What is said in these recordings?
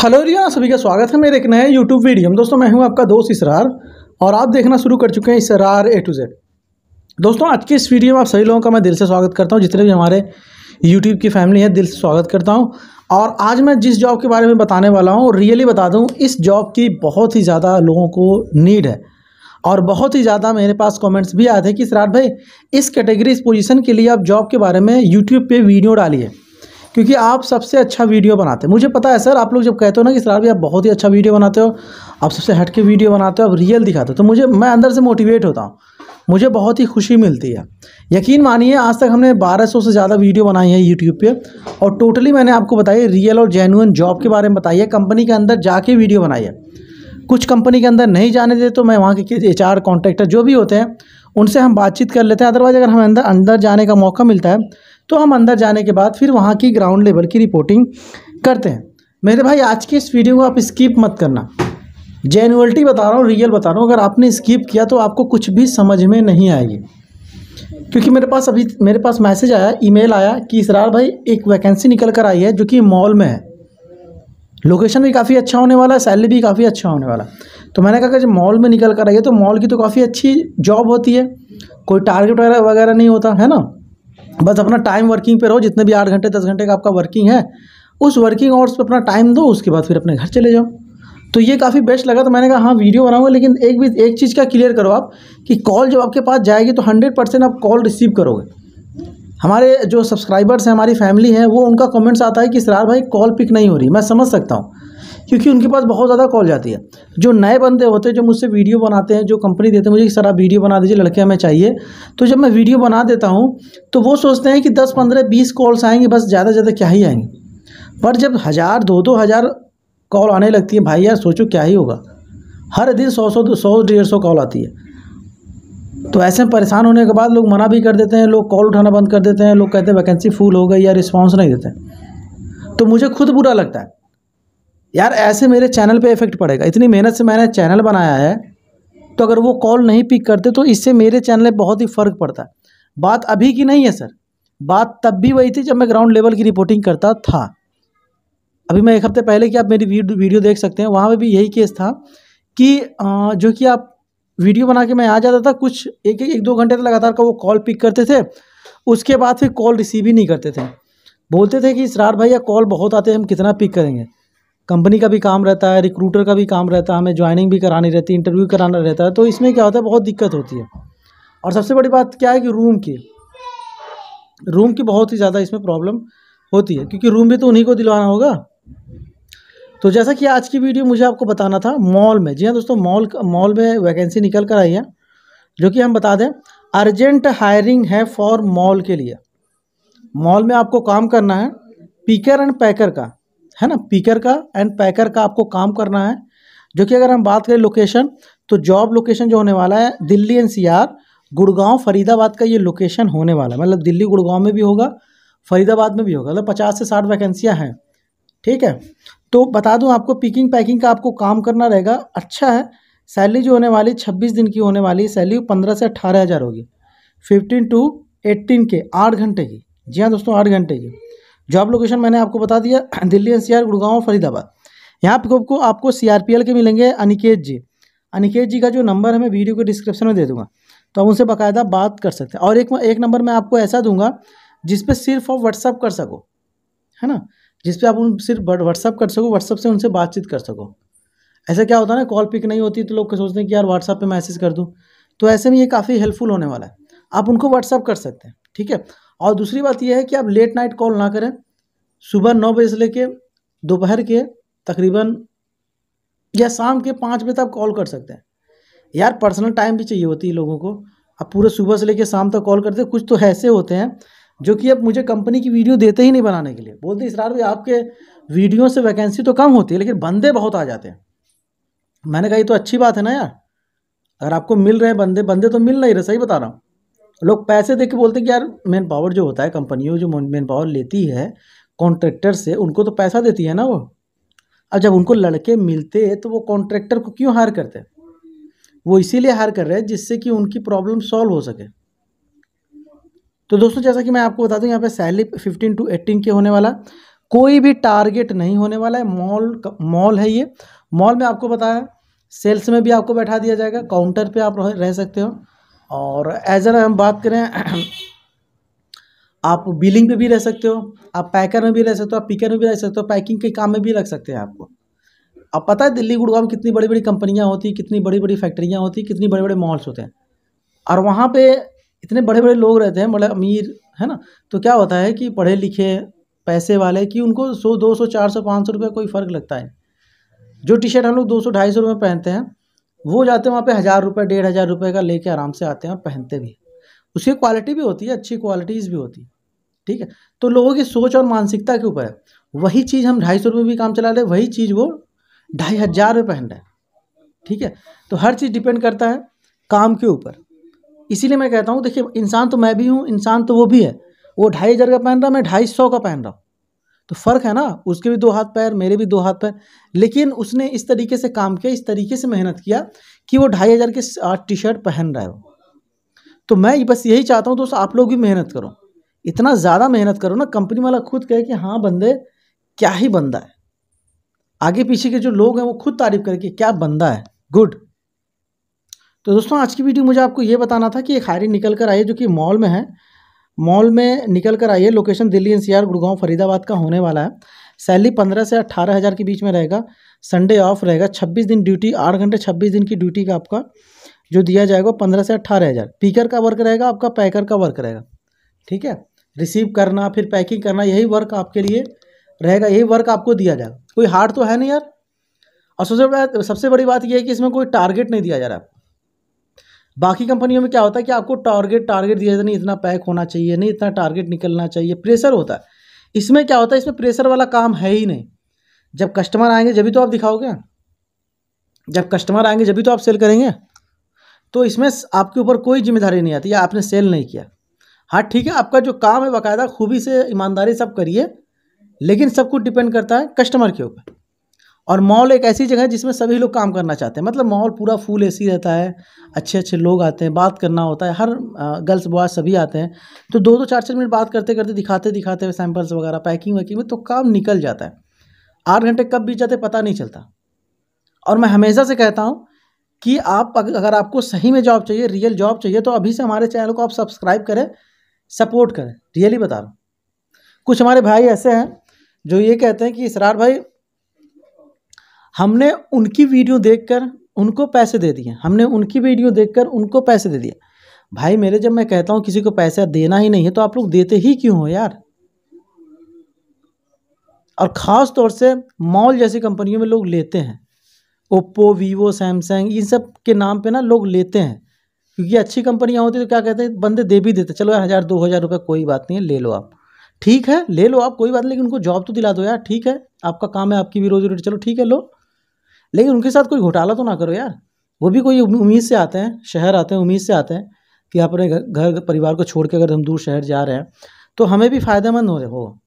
hello रिया सभी का स्वागत है मेरे एक नए यूट्यूब वीडियो में दोस्तों मैं हूं आपका दोस्त इसरार और आप देखना शुरू कर चुके हैं इसरार ए टू जेड दोस्तों आज के इस वीडियो में आप सभी लोगों का मैं दिल से स्वागत करता हूं जितने भी हमारे यूट्यूब की फैमिली है दिल से स्वागत करता हूं और आज मैं जिस जॉब के बारे में बताने वाला हूँ रियली बता दूँ इस जॉब की बहुत ही ज़्यादा लोगों को नीड है और बहुत ही ज़्यादा मेरे पास कमेंट्स भी आए थे कि इसरार भाई इस कैटेगरी इस पोजीशन के लिए आप जॉब के बारे में यूट्यूब पे वीडियो डालिए क्योंकि आप सबसे अच्छा वीडियो बनाते हैं मुझे पता है सर आप लोग जब कहते हो ना कि सर भी आप बहुत ही अच्छा वीडियो बनाते हो आप सबसे हट के वीडियो बनाते हो आप रियल दिखाते हो तो मुझे मैं अंदर से मोटिवेट होता हूँ मुझे बहुत ही खुशी मिलती है यकीन मानिए आज तक हमने 1200 से ज़्यादा वीडियो बनाई है यूट्यूब पे और टोटली मैंने आपको बताई रियल और जेनुअन जॉब के बारे में बताई है कंपनी के अंदर जाके वीडियो बनाई है कुछ कंपनी के अंदर नहीं जाने देते तो मैं वहाँ के एच आर जो भी होते हैं उनसे हम बातचीत कर लेते हैं अदरवाइज़ अगर हमें अंदर अंदर जाने का मौका मिलता है तो हम अंदर जाने के बाद फिर वहाँ की ग्राउंड लेवल की रिपोर्टिंग करते हैं मेरे भाई आज के इस वीडियो को आप स्किप मत करना जेनुअल्टी बता रहा हूँ रियल बता रहा हूँ अगर आपने स्किप किया तो आपको कुछ भी समझ में नहीं आएगी क्योंकि मेरे पास अभी मेरे पास मैसेज आया ईमेल आया कि इसरार भाई एक वैकेंसी निकल कर आई है जो कि मॉल में है लोकेशन भी काफ़ी अच्छा होने वाला है सैलरी भी काफ़ी अच्छा होने वाला तो मैंने कहा कि जब मॉल में निकल कर आई है तो मॉल की तो काफ़ी अच्छी जॉब होती है कोई टारगेट वगैरह वगैरह नहीं होता है ना बस अपना टाइम वर्किंग पे रहो जितने भी आठ घंटे दस घंटे का आपका वर्किंग है उस वर्किंग आवर्स पे अपना टाइम दो उसके बाद फिर अपने घर चले जाओ तो ये काफ़ी बेस्ट लगा तो मैंने कहा हाँ वीडियो बनाऊंगा लेकिन एक भी एक चीज़ का क्लियर करो आप कि कॉल जब आपके पास जाएगी तो हंड्रेड परसेंट आप कॉल रिसीव करोगे हमारे जो सब्सक्राइबर्स हैं हमारी फैमिली है वो उनका कमेंट्स आता है कि सरार भाई कॉल पिक नहीं हो रही मैं समझ सकता हूँ क्योंकि उनके पास बहुत ज़्यादा कॉल जाती है जो नए बंदे होते हैं जो मुझसे वीडियो बनाते हैं जो कंपनी देते हैं मुझे सर आप वीडियो बना दीजिए लड़के हमें चाहिए तो जब मैं वीडियो बना देता हूँ तो वो सोचते हैं कि दस पंद्रह बीस कॉल्स आएंगे बस ज़्यादा से ज़्यादा क्या ही आएंगे पर जब हज़ार दो दो हज़ार कॉल आने लगती है भाई यार सोचो क्या ही होगा हर दिन सौ सौ सौ डेढ़ सौ कॉल आती है तो ऐसे में परेशान होने के बाद लोग मना भी कर देते हैं लोग कॉल उठाना बंद कर देते हैं लोग कहते हैं वैकेंसी फुल हो गई या रिस्पॉन्स नहीं देते तो मुझे खुद बुरा लगता है यार ऐसे मेरे चैनल पे इफ़ेक्ट पड़ेगा इतनी मेहनत से मैंने चैनल बनाया है तो अगर वो कॉल नहीं पिक करते तो इससे मेरे चैनल पर बहुत ही फ़र्क पड़ता है बात अभी की नहीं है सर बात तब भी वही थी जब मैं ग्राउंड लेवल की रिपोर्टिंग करता था अभी मैं एक हफ्ते पहले की आप मेरी वीडियो देख सकते हैं वहाँ पर भी यही केस था कि जो कि आप वीडियो बना के मैं आ जाता था कुछ एक एक दो घंटे तक लगातार का वो कॉल पिक करते थे उसके बाद फिर कॉल रिसीव ही नहीं करते थे बोलते थे कि इसरार भैया कॉल बहुत आते हैं हम कितना पिक करेंगे कंपनी का भी काम रहता है रिक्रूटर का भी काम रहता है हमें ज्वाइनिंग भी करानी रहती है इंटरव्यू कराना रहता है तो इसमें क्या होता है बहुत दिक्कत होती है और सबसे बड़ी बात क्या है कि रूम की रूम की बहुत ही ज़्यादा इसमें प्रॉब्लम होती है क्योंकि रूम भी तो उन्हीं को दिलवाना होगा तो जैसा कि आज की वीडियो मुझे आपको बताना था मॉल में जी हाँ दोस्तों मॉल मॉल में वैकेंसी निकल कर आई है जो कि हम बता दें अर्जेंट हायरिंग है फॉर मॉल के लिए मॉल में आपको काम करना है पिकर एंड पैकर का है ना पीकर का एंड पैकर का आपको काम करना है जो कि अगर हम बात करें लोकेशन तो जॉब लोकेशन जो होने वाला है दिल्ली एन सी गुड़गांव फरीदाबाद का ये लोकेशन होने वाला है मतलब दिल्ली गुड़गांव में भी होगा फरीदाबाद में भी होगा मतलब पचास से साठ वैकेंसियाँ हैं ठीक है तो बता दूँ आपको पिकिंग पैकिंग का आपको काम करना रहेगा अच्छा है सैलरी जो होने वाली छब्बीस दिन की होने वाली सैलरी पंद्रह से अट्ठारह हज़ार होगी फिफ्टीन टू एट्टीन के आठ घंटे की जी हाँ दोस्तों आठ घंटे की जॉब लोकेशन मैंने आपको बता दिया दिल्ली एनसीआर गुड़गांव और फरीदाबाद यहाँ पे आपको आपको सीआरपीएल के मिलेंगे अनिकेत जी अनिकेत जी का जो नंबर है मैं वीडियो के डिस्क्रिप्शन में दे दूंगा तो आप उनसे बाकायदा बात कर सकते हैं और एक एक नंबर मैं आपको ऐसा दूंगा जिस पर सिर्फ आप व्हाट्सअप कर सको है ना जिस पर आप उन सिर्फ व्हाट्सअप कर सको व्हाट्सअप से उनसे बातचीत कर सको ऐसा क्या होता है ना कॉल पिक नहीं होती तो लोग सोचते हैं कि यार व्हाट्सअप पर मैसेज कर दूँ तो ऐसे में ये काफ़ी हेल्पफुल होने वाला है आप उनको व्हाट्सअप कर सकते हैं ठीक है और दूसरी बात यह है कि आप लेट नाइट कॉल ना करें सुबह नौ बजे से लेके दोपहर के तकरीबन या शाम के पाँच बजे तक आप कॉल कर सकते हैं यार पर्सनल टाइम भी चाहिए होती है लोगों को आप पूरे सुबह से लेके शाम तक कॉल करते कुछ तो ऐसे होते हैं जो कि अब मुझे कंपनी की वीडियो देते ही नहीं बनाने के लिए बोलते इसरार भी आपके वीडियो से वैकेंसी तो कम होती है लेकिन बंदे बहुत आ जाते हैं मैंने कहा ये तो अच्छी बात है ना यार अगर आपको मिल रहे हैं बंदे बंदे तो मिल नहीं रहे सही बता रहा हूँ लोग पैसे दे के बोलते हैं कि यार मैन पावर जो होता है कंपनियों जो मैन पावर लेती है कॉन्ट्रैक्टर से उनको तो पैसा देती है ना वो अब जब उनको लड़के मिलते हैं तो वो कॉन्ट्रैक्टर को क्यों हायर करते हैं वो इसीलिए हायर कर रहे हैं जिससे कि उनकी प्रॉब्लम सॉल्व हो सके तो दोस्तों जैसा कि मैं आपको बता दूं यहाँ पे सैलरी फिफ्टीन टू एट्टीन के होने वाला कोई भी टारगेट नहीं होने वाला है मॉल मॉल है ये मॉल में आपको बताया सेल्स में भी आपको बैठा दिया जाएगा काउंटर पे आप रह सकते हो और एज एन हम बात करें आप बिलिंग पे भी रह सकते हो आप पैकर में भी रह सकते हो आप पिकर में भी रह सकते हो पैकिंग के काम में भी रख सकते हैं आपको अब पता है दिल्ली गुड़गांव में कितनी बड़ी बड़ी कंपनियाँ होती कितनी बड़ी बड़ी फैक्ट्रियाँ होती कितनी बड़े बड़े मॉल्स होते हैं और वहाँ पे इतने बड़े बड़े लोग रहते हैं बड़े मतलब अमीर है ना तो क्या होता है कि पढ़े लिखे पैसे वाले कि उनको सौ दो सौ चार सौ पाँच सौ रुपये कोई फ़र्क लगता है जो टी शर्ट हम लोग दो सौ ढाई सौ रुपये पहनते हैं वो जाते हैं वहाँ पे हज़ार रुपये डेढ़ हज़ार रुपये का लेके आराम से आते हैं और पहनते भी उसकी क्वालिटी भी होती है अच्छी क्वालिटीज़ भी होती है ठीक है तो लोगों की सोच और मानसिकता के ऊपर है वही चीज़ हम ढाई सौ रुपये भी काम चला रहे वही चीज़ वो ढाई हज़ार रुपये पहन रहे हैं ठीक है तो हर चीज़ डिपेंड करता है काम के ऊपर इसीलिए मैं कहता हूँ देखिए इंसान तो मैं भी हूँ इंसान तो वो भी है वो ढाई हज़ार का पहन रहा मैं ढाई सौ का पहन रहा हूँ तो फ़र्क है ना उसके भी दो हाथ पैर मेरे भी दो हाथ पैर लेकिन उसने इस तरीके से काम किया इस तरीके से मेहनत किया कि वो ढाई हज़ार के टी शर्ट पहन रहे हो तो मैं बस यही चाहता हूँ दोस्त आप लोग भी मेहनत करो इतना ज़्यादा मेहनत करो ना कंपनी वाला खुद कहे कि हाँ बंदे क्या ही बंदा है आगे पीछे के जो लोग हैं वो खुद तारीफ कि क्या बंदा है गुड तो दोस्तों आज की वीडियो मुझे आपको ये बताना था कि एक हायरिंग निकल कर आई है जो कि मॉल में है मॉल में निकल कर आइए लोकेशन दिल्ली एनसीआर गुड़गांव फरीदाबाद का होने वाला है सैलरी पंद्रह से अट्ठारह हज़ार के बीच में रहेगा संडे ऑफ रहेगा छब्बीस दिन ड्यूटी आठ घंटे छब्बीस दिन की ड्यूटी का आपका जो दिया जाएगा पंद्रह से अट्ठारह हज़ार पीकर का वर्क रहेगा आपका पैकर का वर्क रहेगा ठीक है रिसीव करना फिर पैकिंग करना यही वर्क आपके लिए रहेगा यही वर्क आपको दिया जाएगा कोई हार्ड तो है नहीं यार और सबसे सबसे बड़ी बात यह है कि इसमें कोई टारगेट नहीं दिया जा रहा बाकी कंपनियों में क्या होता है कि आपको टारगेट टारगेट दिया जाता नहीं इतना पैक होना चाहिए नहीं इतना टारगेट निकलना चाहिए प्रेशर होता है इसमें क्या होता है इसमें प्रेशर वाला काम है ही नहीं जब कस्टमर आएंगे जब भी तो आप दिखाओगे जब कस्टमर आएंगे जब भी तो आप सेल करेंगे तो इसमें आपके ऊपर कोई जिम्मेदारी नहीं आती या आपने सेल नहीं किया हाँ ठीक है आपका जो काम है बाकायदा खूबी से ईमानदारी सब करिए लेकिन सब कुछ डिपेंड करता है कस्टमर के ऊपर और मॉल एक ऐसी जगह है जिसमें सभी लोग काम करना चाहते हैं मतलब मॉल पूरा फुल ए रहता है अच्छे अच्छे लोग आते हैं बात करना होता है हर गर्ल्स बॉयज सभी आते हैं तो दो दो चार चार मिनट बात करते करते दिखाते दिखाते हुए सैम्पल्स वगैरह पैकिंग वैकिंग में तो काम निकल जाता है आठ घंटे कब बीत जाते पता नहीं चलता और मैं हमेशा से कहता हूँ कि आप अगर आपको सही में जॉब चाहिए रियल जॉब चाहिए तो अभी से हमारे चैनल को आप सब्सक्राइब करें सपोर्ट करें रियली बता रहा हूँ कुछ हमारे भाई ऐसे हैं जो ये कहते हैं कि इसरार भाई हमने उनकी वीडियो देखकर उनको पैसे दे दिए हमने उनकी वीडियो देखकर उनको पैसे दे दिए भाई मेरे जब मैं कहता हूँ किसी को पैसा देना ही नहीं है तो आप लोग देते ही क्यों हो यार और ख़ास तौर से मॉल जैसी कंपनियों में लोग लेते हैं ओप्पो वीवो सैमसंग इन सब के नाम पे ना लोग लेते हैं क्योंकि अच्छी कंपनियाँ होती तो क्या कहते हैं बंदे दे भी देते चलो यार हज़ार दो हज़ार रुपये कोई बात नहीं है ले लो आप ठीक है ले लो आप कोई बात लेकिन उनको जॉब तो दिला दो यार ठीक है आपका काम है आपकी भी रोजी रोटी चलो ठीक है लो लेकिन उनके साथ कोई घोटाला तो ना करो यार वो भी कोई उम्मीद से आते हैं शहर आते हैं उम्मीद से आते हैं कि अपने घर परिवार को छोड़ के अगर हम दूर शहर जा रहे हैं तो हमें भी फ़ायदेमंद हो, रहे हो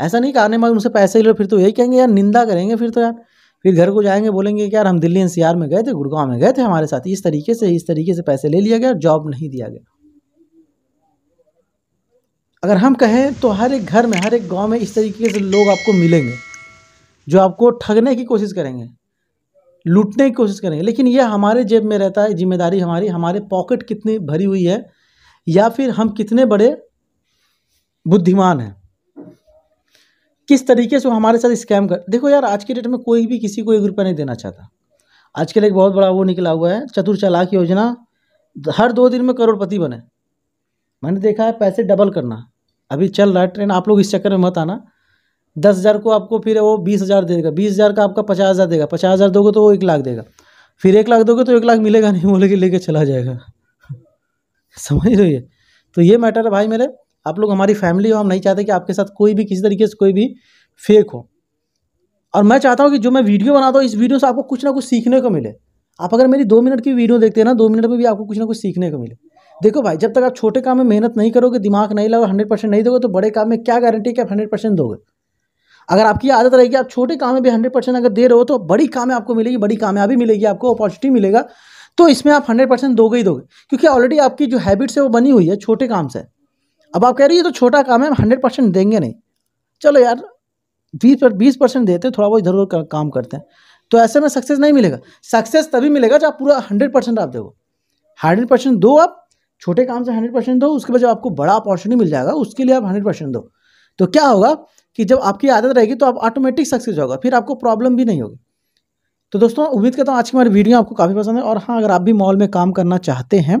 ऐसा नहीं कहने बाद उनसे पैसे लो फिर तो यही कहेंगे यार निंदा करेंगे फिर तो यार फिर घर को जाएंगे बोलेंगे कि यार हम दिल्ली एनसीआर में गए थे गुड़गांव में गए थे हमारे साथ इस तरीके से इस तरीके से पैसे ले लिया गया जॉब नहीं दिया गया अगर हम कहें तो हर एक घर में हर एक गांव में इस तरीके से लोग आपको मिलेंगे जो आपको ठगने की कोशिश करेंगे लूटने की कोशिश करेंगे लेकिन यह हमारे जेब में रहता है जिम्मेदारी हमारी हमारे पॉकेट कितनी भरी हुई है या फिर हम कितने बड़े बुद्धिमान हैं किस तरीके से वो हमारे साथ स्कैम कर देखो यार आज के डेट में कोई भी किसी को एक रुपया नहीं देना चाहता आजकल एक बहुत बड़ा वो निकला हुआ है चतुर चालाक योजना हर दो दिन में करोड़पति बने मैंने देखा है पैसे डबल करना अभी चल रहा है ट्रेन आप लोग इस चक्कर में मत आना दस हज़ार को आपको फिर वो बीस हज़ार देगा बीस हज़ार का आपका पचास हज़ार देगा पचास हज़ार दोगे तो वो एक लाख देगा फिर एक लाख दोगे तो एक लाख मिलेगा नहीं बोले कि लेके चला जाएगा समझ रही है तो ये मैटर है भाई मेरे आप लोग हमारी फैमिली हो हम नहीं चाहते कि आपके साथ कोई भी किसी तरीके से कोई भी फेक हो और मैं चाहता हूँ कि जो मैं वीडियो बनाता हूँ इस वीडियो से आपको कुछ ना कुछ सीखने को मिले आप अगर मेरी दो मिनट की वीडियो देखते हैं ना दो मिनट में भी आपको कुछ ना कुछ सीखने को मिले देखो भाई जब तक आप छोटे काम में मेहनत नहीं करोगे दिमाग नहीं लगा हंड्रेड परसेंट नहीं दोगे तो बड़े काम में क्या गारंटी कि आप हंड्रेड परसेंट दोगे अगर आपकी आदत रहेगी आप छोटे काम में भी हंड्रेड परसेंट अगर दे रहे हो तो बड़ी काम आपको मिलेगी बड़ी कामयाबी मिलेगी आपको अपॉर्चुनिटी मिलेगा तो इसमें आप हंड्रेड परसेंट दोगे ही दोगे क्योंकि ऑलरेडी आपकी जो हैबिट्स है वो बनी हुई है छोटे काम से अब आप कह रही है तो छोटा काम है हम हंड्रेड परसेंट देंगे नहीं चलो यार बीस पर बीस परसेंट देते हैं थोड़ा बहुत इधर उधर काम करते हैं तो ऐसे में सक्सेस नहीं मिलेगा सक्सेस तभी मिलेगा जब आप पूरा हंड्रेड परसेंट आप दो हंड्रेड परसेंट दो आप छोटे काम से हंड्रेड परसेंट दो उसके बाद जब आपको बड़ा अपॉर्चुनिटी मिल जाएगा उसके लिए आप हंड्रेड परसेंट दो तो क्या होगा कि जब आपकी आदत रहेगी तो आप ऑटोमेटिक सक्सेस होगा फिर आपको प्रॉब्लम भी नहीं होगी तो दोस्तों उम्मीद करता हूँ आज की हमारी वीडियो आपको काफ़ी पसंद है और हाँ अगर आप भी मॉल में काम करना चाहते हैं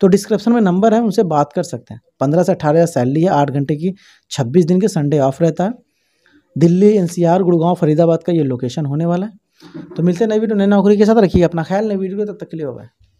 तो डिस्क्रिप्शन में नंबर है उनसे बात कर सकते हैं पंद्रह से अठारह हज़ार सैलरी है आठ घंटे की छब्बीस दिन के संडे ऑफ रहता है दिल्ली एनसीआर गुड़गांव फरीदाबाद का ये लोकेशन होने वाला है तो मिलते हैं नई वीडियो नई नौकरी के साथ रखिए अपना ख्याल नई वीडियो तब तक के लिए होगा